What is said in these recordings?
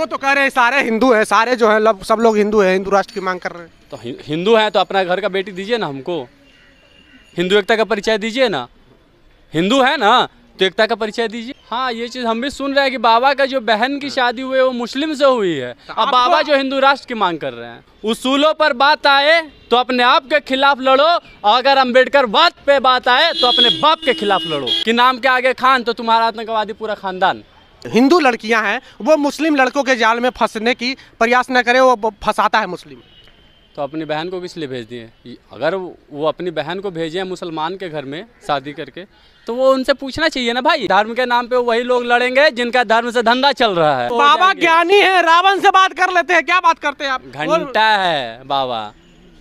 वो तो कह रहे हैं सारे हिंदू हैं सारे जो हैं सब लोग हिंदू हैं हिंदू राष्ट्र की मांग कर रहे हैं तो हिंदू हैं तो अपना घर का बेटी दीजिए ना हमको हिंदू एकता का परिचय दीजिए ना हिंदू है ना तो एकता का परिचय दीजिए हाँ ये चीज़ हम भी सुन रहे हैं कि बाबा का जो बहन की शादी हुई है वो मुस्लिम से हुई है तो अब बाबा जो हिंदू राष्ट्र की मांग कर रहे हैं उसूलों पर बात आए तो अपने आप के खिलाफ लड़ो और अगर अम्बेडकर वाद पे बात आए तो अपने बाप के खिलाफ लड़ो कि नाम के आगे खान तो तुम्हारा आतंकवादी पूरा खानदान हिंदू लड़कियां हैं वो मुस्लिम लड़कों के जाल में फंसने की प्रयास न करें वो फंसाता है मुस्लिम तो अपनी बहन को किस लिए भेज दिए अगर वो अपनी बहन को भेजे मुसलमान के घर में शादी करके तो वो उनसे पूछना चाहिए ना भाई धर्म के नाम पे वही लोग लड़ेंगे जिनका धर्म से धंधा चल रहा है तो बाबा ज्ञानी है रावण से बात कर लेते हैं क्या बात करते हैं आप घंटा है बाबा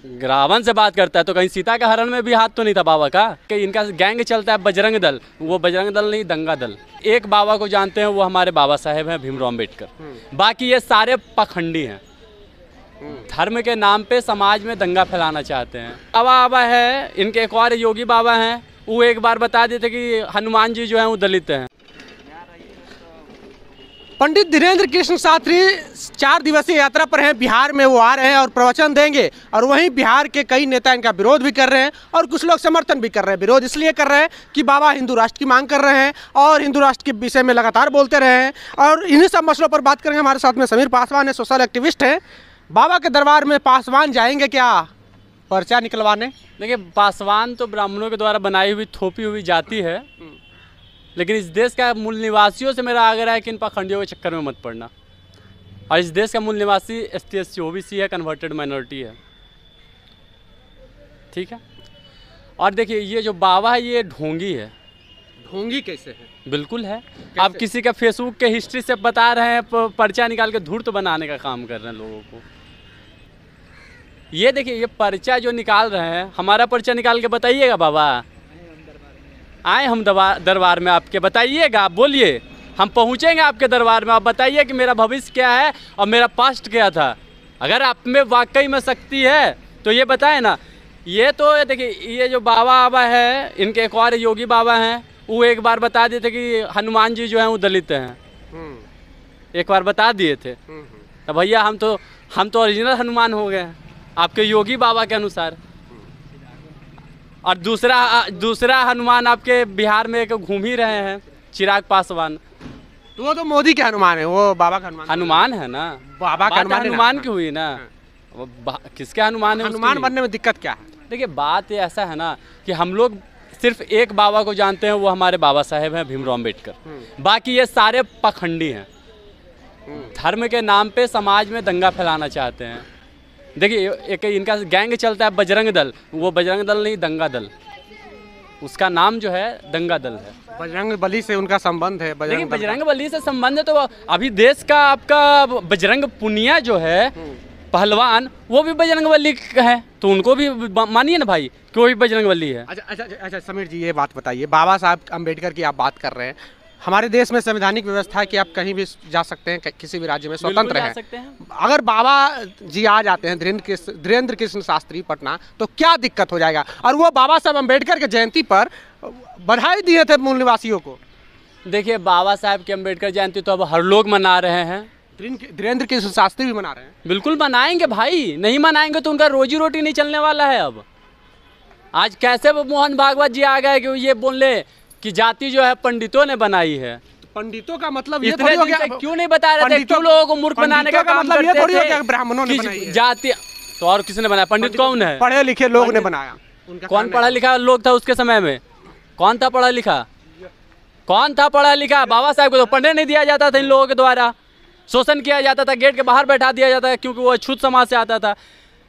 रावण से बात करता है तो कहीं सीता के हरण में भी हाथ तो नहीं था बाबा का कि इनका गैंग चलता है बजरंग दल वो बजरंग दल नहीं दंगा दल एक बाबा को जानते हैं वो हमारे बाबा साहेब हैं भीमराव अम्बेडकर हम्म। बाकी ये सारे पखंडी हैं हम्म। धर्म के नाम पे समाज में दंगा फैलाना चाहते हैं बाबा बाबा है इनके एक और योगी बाबा हैं वो एक बार बता देते कि हनुमान जी जो हैं वो दलित हैं पंडित धीरेन्द्र कृष्ण शास्त्री चार दिवसीय यात्रा पर हैं बिहार में वो आ रहे हैं और प्रवचन देंगे और वहीं बिहार के कई नेता इनका विरोध भी कर रहे हैं और कुछ लोग समर्थन भी कर रहे हैं विरोध इसलिए कर रहे हैं कि बाबा हिंदू राष्ट्र की मांग कर रहे हैं और हिंदू राष्ट्र के विषय में लगातार बोलते रहे हैं और इन्हीं सब मसलों पर बात करेंगे हमारे साथ में समीर पासवान है सोशल एक्टिविस्ट हैं बाबा के दरबार में पासवान जाएंगे क्या पर्चा निकलवाने देखिए पासवान तो ब्राह्मणों के द्वारा बनाई हुई थोपी हुई जाति है हम्म। लेकिन इस देश का मूल निवासियों से मेरा आग्रह है कि इन पाखंडियों के चक्कर में मत पड़ना और इस देश का मूल निवासी S T S C O B C है कन्वर्टेड माइनॉरिटी है ठीक है और देखिए ये जो बाबा है ये ढोंगी है ढोंगी कैसे है बिल्कुल है आप किसी का फेसबुक के हिस्ट्री से बता रहे हैं पर्चा निकाल के धूर्त तो बनाने का काम कर रहे हैं लोगों को ये देखिए ये पर्चा जो निकाल रहे हैं हमारा पर्चा निकाल के बताइएगा बाबा आए हम दरबार में आपके बताइएगा आप बोलिए हम पहुँचेंगे आपके दरबार में आप बताइए कि मेरा भविष्य क्या है और मेरा पास्ट क्या था अगर आप में वाकई में शक्ति है तो ये बताएं ना ये तो देखिए ये जो बाबा बाबा है इनके एक और योगी बाबा हैं वो एक बार बता दिए थे कि हनुमान जी जो हैं वो दलित हैं हम्म। एक बार बता दिए थे हम्म, हम्म। तो भैया हम तो हम तो ओरिजिनल हनुमान हो गए हैं आपके योगी बाबा के अनुसार और दूसरा दूसरा हनुमान आपके बिहार में एक घूम ही रहे हैं चिराग पासवान तो वो तो मोदी के हनुमान है वो बाबा का हनुमान हनुमान है ना बाबा का हनुमान हनुमान की हुई ना हाँ। किसके हनुमान है हनुमान बनने में दिक्कत क्या है देखिए बात ऐसा है ना कि हम लोग सिर्फ एक बाबा को जानते हैं वो हमारे बाबा साहेब हैं भीमराव अम्बेडकर हम्म। बाकी ये सारे पखंडी हैं हम्म। धर्म के नाम पे समाज में दंगा फैलाना चाहते हैं देखिए एक इनका गैंग चलता है बजरंग दल वो बजरंग दल नहीं दंगा दल उसका नाम जो है दंगा दल है बजरंग बली से उनका संबंध है बजरंग लेकिन बजरंग बली से संबंध है तो अभी देश का आपका बजरंग पुनिया जो है पहलवान वो भी बजरंग बली है तो उनको भी मानिए ना भाई कि वो भी बजरंग बली है अच्छा, अच्छा अच्छा अच्छा समीर जी ये बात बताइए बाबा साहब अम्बेडकर की आप बात कर रहे हैं हमारे देश में संवैधानिक व्यवस्था है कि आप कहीं भी जा सकते हैं किसी भी राज्य में स्वतंत्र हैं।, हैं अगर बाबा जी आ जाते हैं धीरेन्द्र कृष्ण धीरेन्द्र कृष्ण शास्त्री पटना तो क्या दिक्कत हो जाएगा और वो बाबा साहब अम्बेडकर के जयंती पर बधाई दिए थे मूल निवासियों को देखिए बाबा साहब की अम्बेडकर जयंती तो अब हर लोग मना रहे हैं धीरेन्द्र कृष्ण शास्त्री भी मना रहे हैं बिल्कुल मनाएंगे भाई नहीं मनाएंगे तो उनका रोजी रोटी नहीं चलने वाला है अब आज कैसे मोहन भागवत जी आ गए कि ये बोल ले कि जाति जो है पंडितों ने बनाई है पंडितों का मतलब ये थोड़ी हो गया क्यों नहीं बता रहे थे क्यों लोगों को मूर्ख बनाने का, का मतलब ये थोड़ी हो गया ब्राह्मणों ने बनाई जाति तो और किसने बनाया पंडित कौन है पढ़े लिखे लोग ने बनाया कौन पढ़ा लिखा लोग था उसके समय में कौन था पढ़ा लिखा कौन था पढ़ा लिखा बाबा साहब को तो पढ़ने नहीं दिया जाता था इन लोगों के द्वारा शोषण किया जाता था गेट के बाहर बैठा दिया जाता था क्योंकि वो अछूत समाज से आता था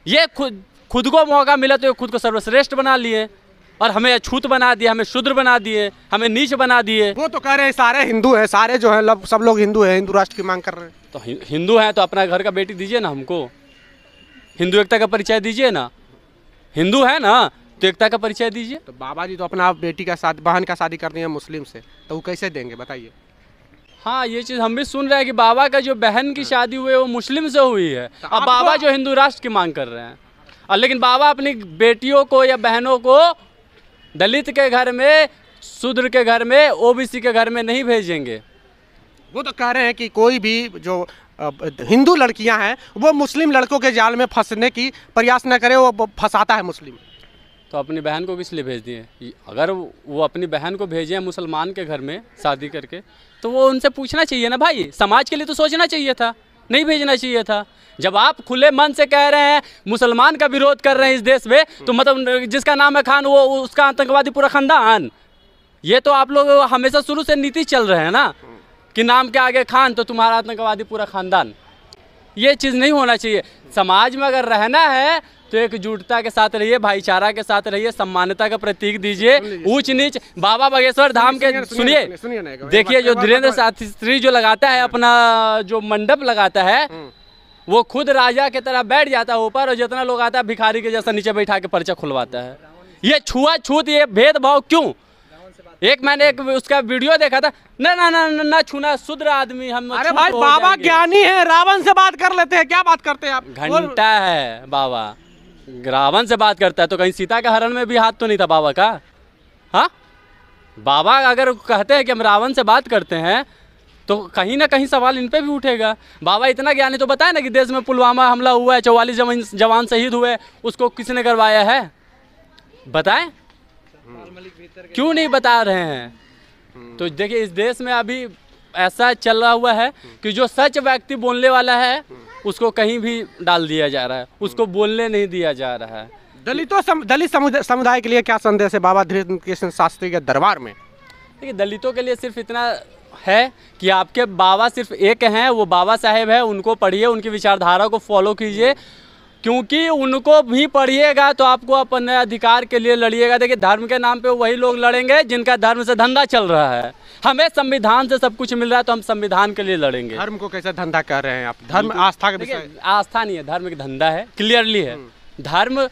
ये खुद खुद को मौका मिला तो खुद को सर्वश्रेष्ठ बना लिए और हमें अछूत बना दिया हमें शुद्र बना दिए हमें नीच बना दिए वो तो कह रहे हैं सारे हिंदू हैं सारे जो हैं सब लोग हिंदू हैं हिंदू राष्ट्र की मांग कर रहे हैं तो हिंदू हैं तो अपना घर का बेटी दीजिए ना हमको हिंदू एकता का परिचय दीजिए ना हिंदू है ना तो एकता का परिचय दीजिए तो बाबा जी तो अपना बेटी का शादी बहन का शादी कर दिए मुस्लिम से तो वो कैसे देंगे बताइए हाँ ये चीज़ हम भी सुन रहे हैं कि बाबा का जो बहन की हाँ। शादी हुई है वो मुस्लिम से हुई है तो अब बाबा जो हिंदू राष्ट्र की मांग कर रहे हैं लेकिन बाबा अपनी बेटियों को या बहनों को दलित के घर में शूद्र के घर में ओबीसी के घर में नहीं भेजेंगे वो तो कह रहे हैं कि कोई भी जो हिंदू लड़कियां हैं वो मुस्लिम लड़कों के जाल में फंसने की प्रयास न करें वो फंसाता है मुस्लिम तो अपनी बहन को किस लिए भेज दिए अगर वो अपनी बहन को भेजे हैं मुसलमान के घर में शादी करके तो वो उनसे पूछना चाहिए ना भाई समाज के लिए तो सोचना चाहिए था नहीं भेजना चाहिए था जब आप खुले मन से कह रहे हैं मुसलमान का विरोध कर रहे हैं इस देश में तो मतलब जिसका नाम है खान वो उसका आतंकवादी पूरा खानदान ये तो आप लोग हमेशा शुरू से नीति चल रहे हैं ना कि नाम के आगे खान तो तुम्हारा आतंकवादी पूरा खानदान ये चीज़ नहीं होना चाहिए समाज में अगर रहना है तो एकजुटता के साथ रहिए भाईचारा के साथ रहिए सम्मानता का प्रतीक दीजिए ऊंच नीच बाबा बागेश्वर धाम के सुनिए देखिए जो धीरेन्द्र शास्त्री जो लगाता है हम्म। अपना जो मंडप लगाता है हम्म। वो खुद राजा के तरह बैठ जाता है ऊपर और जितना लोग आता है भिखारी के जैसा नीचे बैठा के पर्चा खुलवाता है ये छुआ छूत ये भेदभाव क्यों एक मैंने एक उसका वीडियो देखा था ना ना ना ना, ना छूना शुद्र आदमी हम अरे भाई बाबा ज्ञानी है रावण से बात कर लेते हैं क्या बात करते हैं आप घंटा है बाबा रावण से बात करता है तो कहीं सीता के हरण में भी हाथ तो नहीं था बाबा का हाँ बाबा अगर कहते हैं कि हम रावण से बात करते हैं तो कहीं ना कहीं सवाल इन पर भी उठेगा बाबा इतना ज्ञान है तो बताए ना कि देश में पुलवामा हमला हुआ है चौवालीस जवान शहीद हुए उसको किसने करवाया है बताएं क्यों नहीं बता रहे हैं तो देखिए इस देश में अभी ऐसा चल रहा हुआ है कि जो सच व्यक्ति बोलने वाला है उसको कहीं भी डाल दिया जा रहा है उसको बोलने नहीं दिया जा रहा है दलितों सम, दलित समुदाय के लिए क्या संदेश है बाबा धीरेन्द्र कृष्ण शास्त्री के दरबार में देखिए दलितों के लिए सिर्फ इतना है कि आपके बाबा सिर्फ एक हैं वो बाबा साहेब है उनको पढ़िए उनकी विचारधारा को फॉलो कीजिए क्योंकि उनको भी पढ़िएगा तो आपको अपने अधिकार के लिए लड़िएगा देखिए धर्म के नाम पे वही लोग लड़ेंगे जिनका धर्म से धंधा चल रहा है हमें संविधान से सब कुछ मिल रहा है तो हम संविधान के लिए लड़ेंगे धर्म को कैसा धंधा कर रहे हैं आप धर्म आस्था का आस्था नहीं है धर्म एक धंधा है क्लियरली है हम्म। धर्म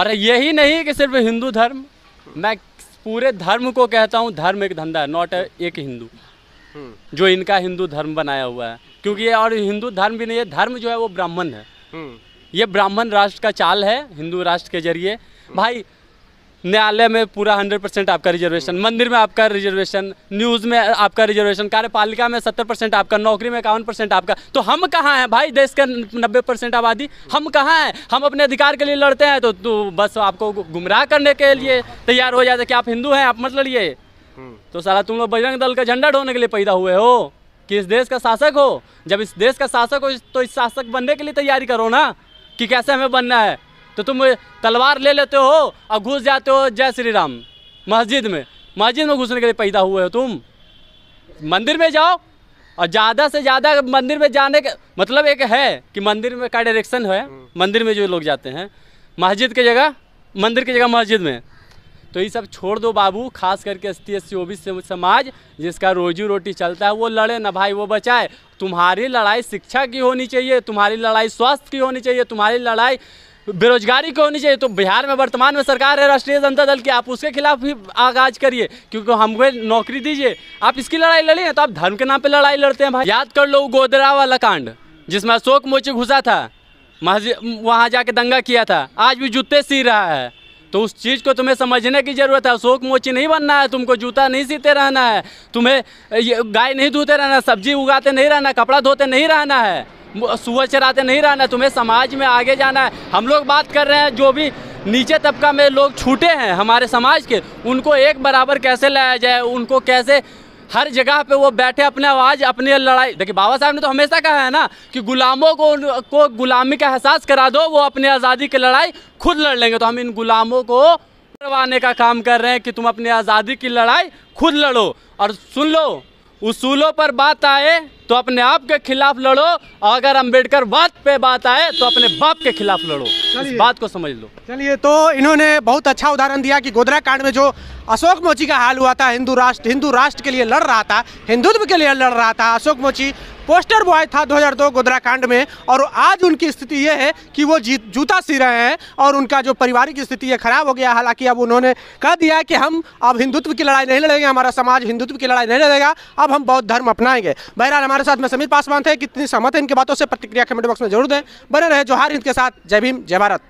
और यही नहीं कि सिर्फ हिंदू धर्म मैं पूरे धर्म को कहता हूँ धर्म एक धंधा है नॉट एक हिंदू हम्म। जो इनका हिंदू धर्म बनाया हुआ है क्योंकि ये और हिंदू धर्म भी नहीं है धर्म जो है वो ब्राह्मण है हम्म। ये ब्राह्मण राष्ट्र का चाल है हिंदू राष्ट्र के जरिए भाई न्यायालय में पूरा हंड्रेड परसेंट आपका रिजर्वेशन मंदिर में आपका रिजर्वेशन न्यूज़ में आपका रिजर्वेशन कार्यपालिका में सत्तर परसेंट आपका नौकरी में इक्यावन परसेंट आपका तो हम कहाँ हैं भाई देश का नब्बे परसेंट आबादी हम कहाँ हैं हम अपने अधिकार के लिए लड़ते हैं तो, तू बस आपको गुमराह करने के लिए तैयार हो जाते कि आप हिंदू हैं आप मत लड़िए तो सारा तुम लोग बजरंग दल का झंडा ढोने के लिए पैदा हुए हो कि इस देश का शासक हो जब इस देश का शासक हो तो इस शासक बनने के लिए तैयारी करो ना कि कैसे हमें बनना है तो तुम तलवार ले लेते हो और घुस जाते हो जय श्री राम मस्जिद में मस्जिद में घुसने के लिए पैदा हुए हो तुम मंदिर में जाओ और ज़्यादा से ज़्यादा मंदिर में जाने का मतलब एक है कि मंदिर में का डायरेक्शन है हम्म। मंदिर में जो लोग जाते हैं मस्जिद की जगह मंदिर की जगह मस्जिद में तो ये सब छोड़ दो बाबू खास करके एस टी एस सी समाज जिसका रोजी रोटी चलता है वो लड़े ना भाई वो बचाए तुम्हारी लड़ाई शिक्षा की होनी चाहिए तुम्हारी लड़ाई स्वास्थ्य की होनी चाहिए तुम्हारी लड़ाई बेरोजगारी की होनी चाहिए तो बिहार में वर्तमान में सरकार है राष्ट्रीय जनता दल की आप उसके खिलाफ भी आगाज करिए क्योंकि हमको नौकरी दीजिए आप इसकी लड़ाई लड़िए तो आप धर्म के नाम पर लड़ाई लड़ते हैं भाई याद कर लो गोदरा वाला कांड जिसमें अशोक मोची घुसा था वहाँ जाके दंगा किया था आज भी जूते सी रहा है तो उस चीज़ को तुम्हें समझने की ज़रूरत है अशोक मोची नहीं बनना है तुमको जूता नहीं सीते रहना है तुम्हें गाय नहीं धोते रहना सब्जी उगाते नहीं रहना कपड़ा धोते नहीं रहना है सुबह चराते नहीं रहना तुम्हें समाज में आगे जाना है हम लोग बात कर रहे हैं जो भी नीचे तबका में लोग छूटे हैं हमारे समाज के उनको एक बराबर कैसे लाया जाए उनको कैसे हर जगह पे वो बैठे अपने आवाज़ अपनी लड़ाई देखिए बाबा साहब ने तो हमेशा कहा है ना कि गुलामों को को गुलामी का एहसास करा दो वो अपनी आज़ादी की लड़ाई खुद लड़ लेंगे तो हम इन गुलामों को करवाने का काम कर रहे हैं कि तुम अपनी आज़ादी की लड़ाई खुद लड़ो और सुन लो उसूलों पर बात आए तो अपने आप के खिलाफ लड़ो और अगर अम्बेडकर वाद पे बात आए तो अपने बाप के खिलाफ लड़ो इस बात को समझ लो चलिए तो इन्होंने बहुत अच्छा उदाहरण दिया कि गोदरा कांड में जो अशोक मोची का हाल हुआ था हिंदू राष्ट्र हिंदू राष्ट्र के लिए लड़ रहा था हिंदुत्व के लिए लड़ रहा था अशोक मोची पोस्टर बॉय था 2002 गोदरा कांड में और आज उनकी स्थिति यह है कि वो जी जूता सी रहे हैं और उनका जो पारिवारिक स्थिति है ख़राब हो गया हालांकि अब उन्होंने कह दिया कि हम अब हिंदुत्व की लड़ाई नहीं लड़ेंगे हमारा समाज हिंदुत्व की लड़ाई नहीं लड़ेगा अब हम बौद्ध धर्म अपनाएंगे बहरहाल हमारे साथ में समीर पासवान थे कितनी सहमत है इनकी बातों से प्रतिक्रिया कमेंट बॉक्स में जरूर दें बने रहे जोहार हिंद के साथ जय भीम जय भारत